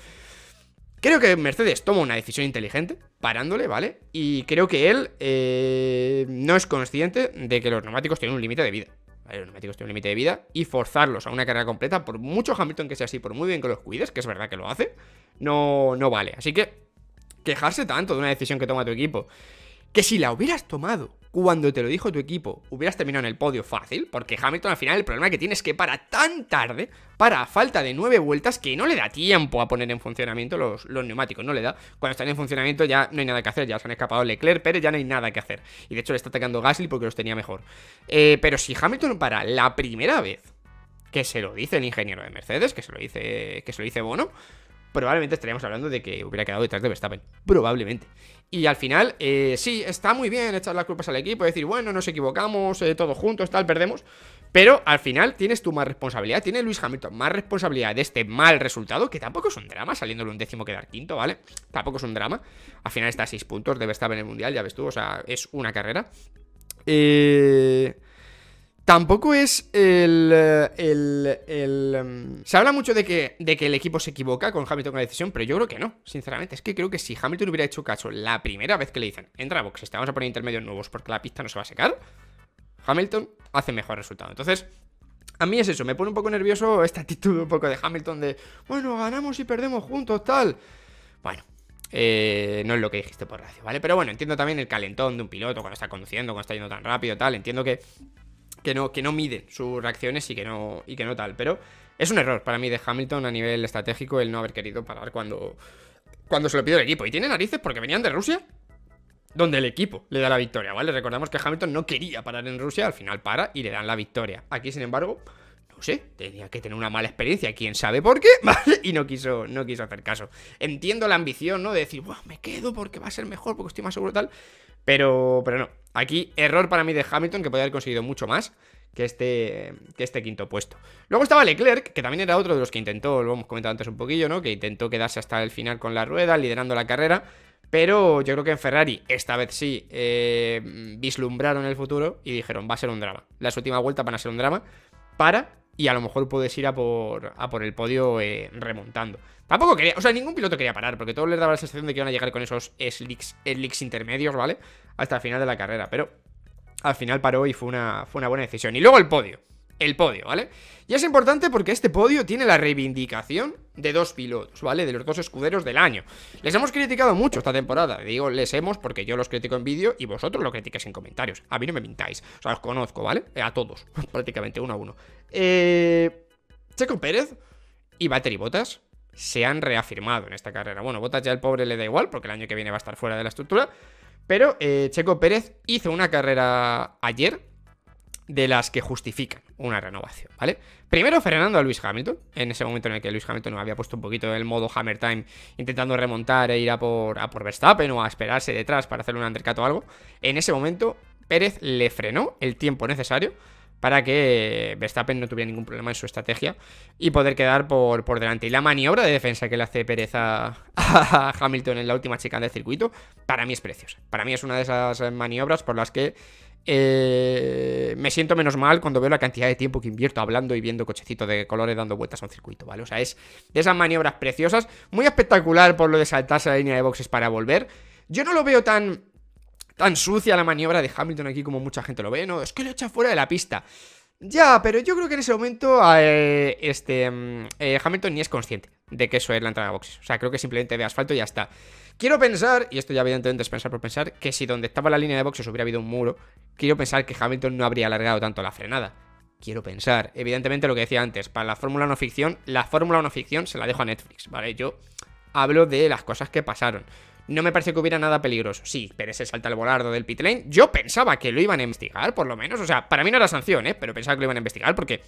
creo que Mercedes toma una decisión inteligente, parándole, ¿vale? Y creo que él eh, no es consciente de que los neumáticos tienen un límite de vida. Los neumáticos tienen un límite de vida y forzarlos a una carrera completa, por mucho Hamilton que sea así, por muy bien que los cuides, que es verdad que lo hace, no, no vale. Así que quejarse tanto de una decisión que toma tu equipo, que si la hubieras tomado cuando te lo dijo tu equipo, hubieras terminado en el podio fácil, porque Hamilton al final el problema que tiene es que para tan tarde, para falta de nueve vueltas, que no le da tiempo a poner en funcionamiento los, neumáticos, no le da. Cuando están en funcionamiento ya no hay nada que hacer, ya se han escapado Leclerc, pero ya no hay nada que hacer. Y de hecho le está atacando Gasly porque los tenía mejor. Eh, pero si Hamilton para la primera vez, que se lo dice el ingeniero de Mercedes, que se lo dice, que se lo dice Bono, probablemente estaríamos hablando de que hubiera quedado detrás de Verstappen. Probablemente. Y al final, eh, sí, está muy bien echar las culpas al equipo, decir, bueno, nos equivocamos, eh, todos juntos, tal, perdemos. Pero al final tienes tú más responsabilidad, tiene Luis Hamilton más responsabilidad de este mal resultado, que tampoco es un drama, saliéndole un décimo quedar quinto, ¿vale? Tampoco es un drama. Al final está a seis puntos, de Verstappen en el Mundial, ya ves tú, o sea, es una carrera. Eh tampoco es el, eh, el, el, em, Se habla mucho de que, de que el equipo se equivoca con Hamilton con la decisión, pero yo creo que no, sinceramente. Es que creo que si Hamilton hubiera hecho caso la primera vez que le dicen, entra box estamos te vamos a poner intermedios nuevos porque la pista no se va a secar, Hamilton hace mejor resultado. Entonces, a mí es eso, me pone un poco nervioso esta actitud un poco de Hamilton de, bueno, ganamos y perdemos juntos, tal. Bueno, eh, no es lo que dijiste por radio, ¿vale? Pero bueno, entiendo también el calentón de un piloto cuando está conduciendo, cuando está yendo tan rápido, tal. Entiendo que que no, que no miden sus reacciones y que no, y que no tal. Pero es un error para mí de Hamilton a nivel estratégico el no haber querido parar cuando, cuando se lo pidió el equipo. Y tiene narices porque venían de Rusia, donde el equipo le da la victoria, ¿vale? Recordamos que Hamilton no quería parar en Rusia, al final para y le dan la victoria. Aquí, sin embargo, no sé, tenía que tener una mala experiencia, quién sabe por qué, (laughs) ¿vale? Y no quiso, no quiso hacer caso. Entiendo la ambición, ¿no? De decir, me quedo porque va a ser mejor, porque estoy más seguro tal. Pero, pero no, Aquí, error para mí de Hamilton, que podría haber conseguido mucho más este, que este, quinto puesto. Luego estaba Leclerc, que también era otro de los que intentó, lo hemos comentado antes un poquillo, ¿no? Que intentó quedarse hasta el final con la rueda, liderando la carrera. Pero yo creo que en Ferrari, esta vez sí, eh, vislumbraron el futuro y dijeron, va a ser un drama. Las últimas vueltas van a ser un drama para y a lo mejor puedes ir a por, a por el podio eh, remontando. Tampoco quería, o sea, ningún piloto quería parar, porque todo les daba la sensación de que iban a llegar con esos slicks, eh, slicks intermedios, ¿vale? Hasta el final de la carrera, pero al final paró y fue una, fue una buena decisión. Y luego el podio el podio, ¿vale? Y es importante porque este podio tiene la reivindicación de dos pilotos, ¿vale? De los dos escuderos del año. Les hemos criticado mucho esta temporada. Digo, les hemos porque yo los critico en vídeo y vosotros lo criticáis en comentarios. A mí no me mintáis. O sea, os conozco, ¿vale? Eh, a todos, (laughs) prácticamente uno a uno. Eh, Checo Pérez y Battery Botas se han reafirmado en esta carrera. Bueno, Botas ya el pobre le da igual porque el año que viene va a estar fuera de la estructura. Pero eh, Checo Pérez hizo una carrera ayer de las que justifican una renovación, ¿vale? Primero frenando a Luis Hamilton, en ese momento en el que Luis Hamilton había puesto un poquito el modo Hammer Time, intentando remontar e ir a por, a por Verstappen o a esperarse detrás para hacer un undercut o algo. En ese momento, Pérez le frenó el tiempo necesario para que Verstappen no tuviera ningún problema en su estrategia y poder quedar por, por delante. Y la maniobra de defensa que le hace Pérez a, (laughs) Hamilton en la última chica del circuito, para mí es preciosa. Para mí es una de esas maniobras por las que eh, me siento menos mal cuando veo la cantidad de tiempo que invierto hablando y viendo cochecitos de colores dando vueltas a un circuito, ¿vale? O sea, es de esas maniobras preciosas, muy espectacular por lo de saltarse la línea de boxes para volver. Yo no lo veo tan, tan sucia la maniobra de Hamilton aquí como mucha gente lo ve, no, es que lo echa fuera de la pista. Ya, pero yo creo que en ese momento eh, este, mm, eh, Hamilton ni es consciente de que eso es la entrada de boxes. O sea, creo que simplemente de asfalto y ya está. Quiero pensar, y esto ya evidentemente es pensar por pensar, que si donde estaba la línea de boxes hubiera habido un muro, quiero pensar que Hamilton no habría alargado tanto la frenada. Quiero pensar. Evidentemente lo que decía antes, para la Fórmula no ficción, la Fórmula no ficción se la dejo a Netflix, ¿vale? Yo hablo de las cosas que pasaron no me parece que hubiera nada peligroso. Sí, Pérez se salta el volardo del pit lane. Yo pensaba que lo iban a investigar, por lo menos. O sea, para mí no era sanción, ¿eh? Pero pensaba que lo iban a investigar porque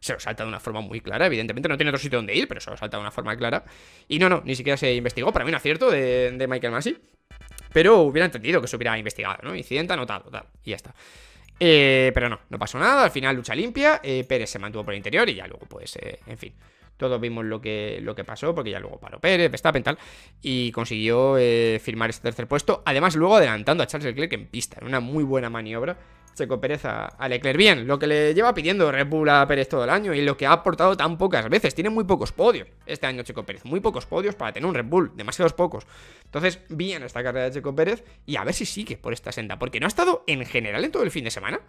se lo salta de una forma muy clara. Evidentemente no tiene otro sitio donde ir, pero se lo salta de una forma clara. Y no, no, ni siquiera se investigó. Para mí un acierto de, de Michael Massey. Pero hubiera entendido que se hubiera investigado, ¿no? Incidente anotado, tal. Y ya está. Eh, pero no, no pasó nada. Al final lucha limpia. Eh, Pérez se mantuvo por el interior y ya luego, pues, eh, en fin. Todos vimos lo que, lo que pasó, porque ya luego paró Pérez, está tal, y consiguió eh, firmar este tercer puesto. Además, luego adelantando a Charles Leclerc en pista, en una muy buena maniobra. Checo Pérez a, a, Leclerc. Bien, lo que le lleva pidiendo Red Bull a Pérez todo el año y lo que ha aportado tan pocas veces. Tiene muy pocos podios este año Checo Pérez. Muy pocos podios para tener un Red Bull. Demasiados pocos. Entonces, bien esta carrera de Checo Pérez y a ver si sigue por esta senda. Porque no ha estado en general en todo el fin de semana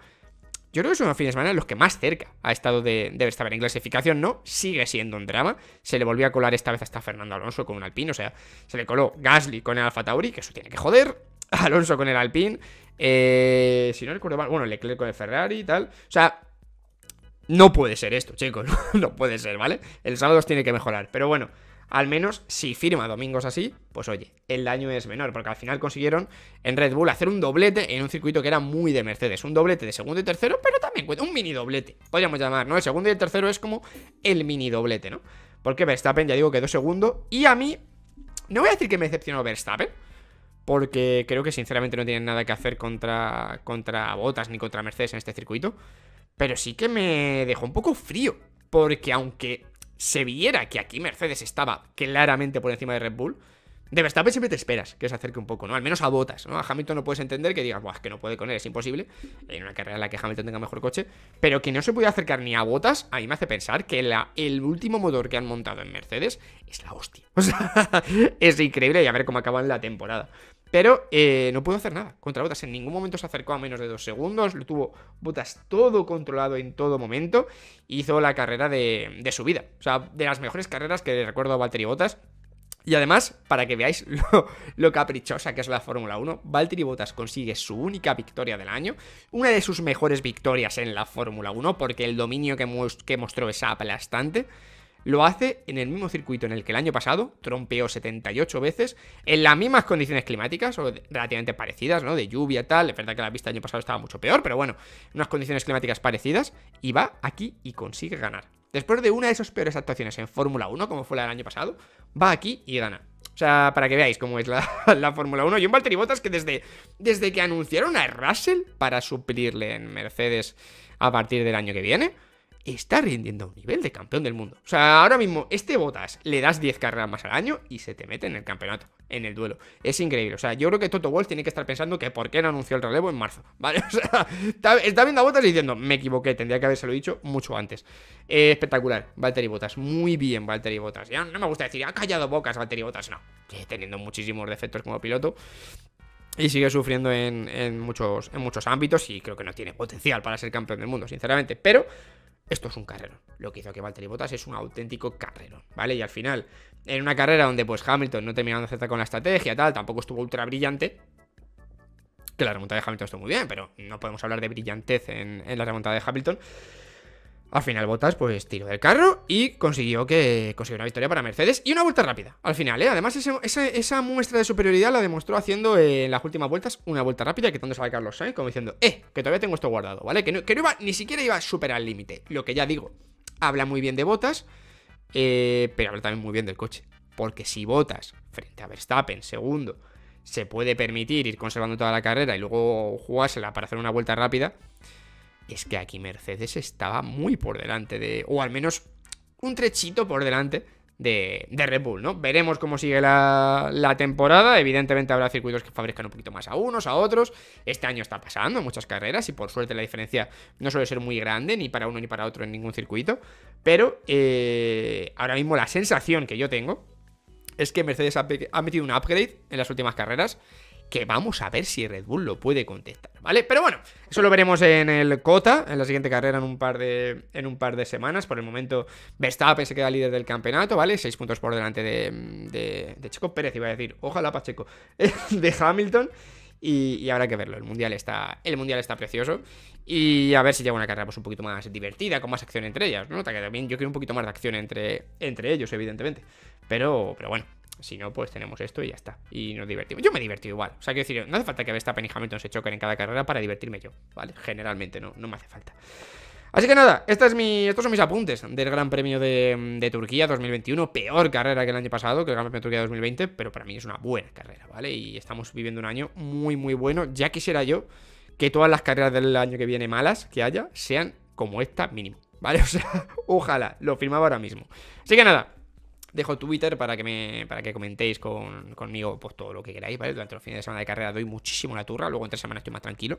yo creo que es a fines de semana los que más cerca ha estado de, de estar en clasificación, ¿no? Sigue siendo un drama. Se le volvió a colar esta vez hasta Fernando Alonso con un Alpine, o sea, se le coló Gasly con el Alfa Tauri, que eso tiene que joder. (laughs) Alonso con el Alpine, eh, si no recuerdo mal, bueno, Leclerc con el Ferrari y tal. O sea, no puede ser esto, chicos, (laughs) no puede ser, ¿vale? El sábado tiene que mejorar, pero bueno al menos si firma domingos así, pues oye, el daño es menor, porque al final consiguieron en Red Bull hacer un doblete en un circuito que era muy de Mercedes, un doblete de segundo y tercero, pero también un mini doblete, podríamos llamar, ¿no? El segundo y el tercero es como el mini doblete, ¿no? Porque Verstappen, ya digo, quedó segundo, y a mí, no voy a decir que me decepcionó Verstappen, porque creo que sinceramente no tienen nada que hacer contra, contra Botas ni contra Mercedes en este circuito, pero sí que me dejó un poco frío, porque aunque se viera que aquí Mercedes estaba claramente por encima de Red Bull, de Verstappen siempre te esperas que se acerque un poco, ¿no? Al menos a botas, ¿no? A Hamilton no puedes entender que digas, Buah, que no puede con él, es imposible. En una carrera en la que Hamilton tenga mejor coche. Pero que no se puede acercar ni a botas, a mí me hace pensar que el último motor que han montado en Mercedes es la hostia. (laughs) O sea, es increíble y a ver cómo acaban la temporada. Pero eh, no pudo hacer nada contra Botas. En ningún momento se acercó a menos de dos segundos. Lo tuvo Botas todo controlado en todo momento. Hizo la carrera de, su vida. O sea, de las mejores carreras que le recuerdo a Valtteri Botas. Y además, para que veáis (laughs) lo, caprichosa que es la Fórmula 1, Valtteri Botas consigue su única victoria del año, una de sus mejores victorias en la Fórmula 1, porque el dominio que, que mostró es aplastante lo hace en el mismo circuito en el que el año pasado, trompeó 78 veces, en las mismas condiciones climáticas, o relativamente parecidas, ¿no? De lluvia, tal, es verdad que la pista del año pasado estaba mucho peor, pero bueno, unas condiciones climáticas parecidas, y va aquí y consigue ganar. Después de una de esas peores actuaciones en Fórmula 1, como fue la del año pasado, va aquí y gana. O sea, para que veáis cómo es la, (laughs) Fórmula 1. Y un Valtteri Bottas que desde, desde que anunciaron a Russell para suplirle en Mercedes a partir del año que viene, está rindiendo a un nivel de campeón del mundo. O sea, ahora mismo, este Botas le das 10 carreras más al año y se te mete en el campeonato, en el duelo. Es increíble. O sea, yo creo que Toto Wolf tiene que estar pensando que por qué no anunció el relevo en marzo. (laughs) ¿Vale? O sea, está, viendo a Botas y diciendo, me equivoqué, tendría que haberse lo dicho mucho antes. Espectacular. Eh, espectacular, Valtteri Botas. Muy bien, Valtteri Botas. Ya no me gusta decir, ha callado bocas Valtteri Botas. No, teniendo muchísimos defectos como piloto. Y sigue sufriendo en muchos ámbitos y creo que no tiene potencial para ser campeón del mundo, sinceramente. Pero esto es un carrero, Lo que hizo que Valtteri Bottas es un auténtico carrero, ¿vale? Y al final, en una carrera donde pues Hamilton no terminó de acertar con la estrategia, tal, tampoco estuvo ultra brillante, que la remontada de Hamilton estuvo muy bien, pero no podemos hablar de brillantez en, en la remontada de Hamilton. Al final Botas pues tiró del carro y consiguió que consiguió una victoria para Mercedes y una vuelta rápida. Al final, ¿eh? Además esa, muestra de superioridad la demostró haciendo eh, en las últimas vueltas una vuelta rápida quitándose a Carlos Sainz como diciendo, eh, que todavía tengo esto guardado, ¿vale? Que no, ni siquiera iba a superar el límite. Lo que ya digo, habla muy bien de Botas, eh, pero habla también muy bien del coche. Porque si Botas frente a Verstappen, segundo, se puede permitir ir conservando toda la carrera y luego jugársela para hacer una vuelta rápida es que aquí Mercedes estaba muy por delante de, o al menos un trechito por delante de, de Red Bull, ¿no? Veremos cómo sigue la, temporada, evidentemente habrá circuitos que fabrican un poquito más a unos, a otros, este año está pasando en muchas carreras y por suerte la diferencia no suele ser muy grande ni para uno ni para otro en ningún circuito, pero eh, ahora mismo la sensación que yo tengo es que Mercedes ha, ha metido un upgrade en las últimas carreras que vamos a ver si Red Bull lo puede contestar, ¿vale? Pero bueno, eso lo veremos en el Cota, en la siguiente carrera en un par de, en un par de semanas. Por el momento, Verstappen se queda líder del campeonato, ¿vale? Seis puntos por delante de, de, Checo Pérez, iba a decir, ojalá Pacheco, (laughs) de Hamilton. Y, habrá que verlo. El mundial, está, el mundial está precioso. Y a ver si llega una carrera pues, un poquito más divertida, con más acción entre ellas. ¿no? Que también yo quiero un poquito más de acción entre, entre ellos, evidentemente. Pero, pero bueno, si no, pues tenemos esto y ya está. Y nos divertimos. Yo me he divertido igual. O sea, quiero decir, no hace falta que Verstappen y Hamilton se choquen en cada carrera para divertirme yo, ¿vale? Generalmente no, no me hace falta. Así que nada, es mi, estos son mis apuntes del Gran Premio de, de, Turquía 2021. Peor carrera que el año pasado, que el Gran Premio de Turquía 2020, pero para mí es una buena carrera, ¿vale? Y estamos viviendo un año muy, muy bueno. Ya quisiera yo que todas las carreras del año que viene malas que haya sean como esta mínimo, ¿vale? (laughs) O sea, ojalá, lo firmaba ahora mismo. Así que nada, Dejo Twitter para que me para que comentéis con, conmigo pues, todo lo que queráis, ¿vale? Durante los fines de semana de carrera doy muchísimo la turra, luego entre semanas estoy más tranquilo.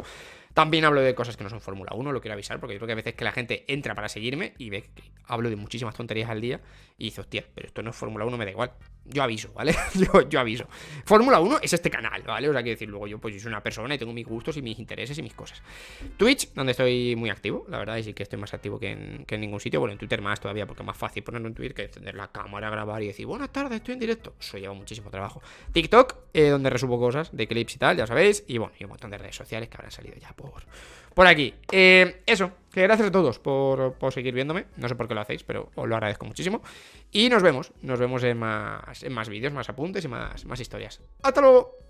También hablo de cosas que no son Fórmula 1, lo quiero avisar, porque yo creo que a veces que la gente entra para seguirme y ve que hablo de muchísimas tonterías al día y dice, hostia, pero esto no es Fórmula 1, me da igual. Yo aviso, ¿vale? (laughs) yo, aviso. Fórmula 1 es este canal, ¿vale? O sea, que decir, luego yo pues soy una persona y tengo mis gustos y mis intereses y mis cosas. Twitch, donde estoy muy activo, la verdad, y sí que estoy más activo que en, ningún sitio. Bueno, en Twitter más todavía, porque es más fácil ponerlo en Twitter que encender la cámara, grabar y decir, buenas tardes, estoy en directo. Eso lleva muchísimo trabajo. TikTok, eh, donde resumo cosas de clips y tal, ya sabéis. Y bueno, y un montón de redes sociales que habrán salido ya por por aquí. Eh, eso, que gracias a todos por, por, seguir viéndome. No sé por qué lo hacéis, pero os lo agradezco muchísimo. Y nos vemos, nos vemos en más, en más vídeos, más apuntes y más, más historias. ¡Hasta luego!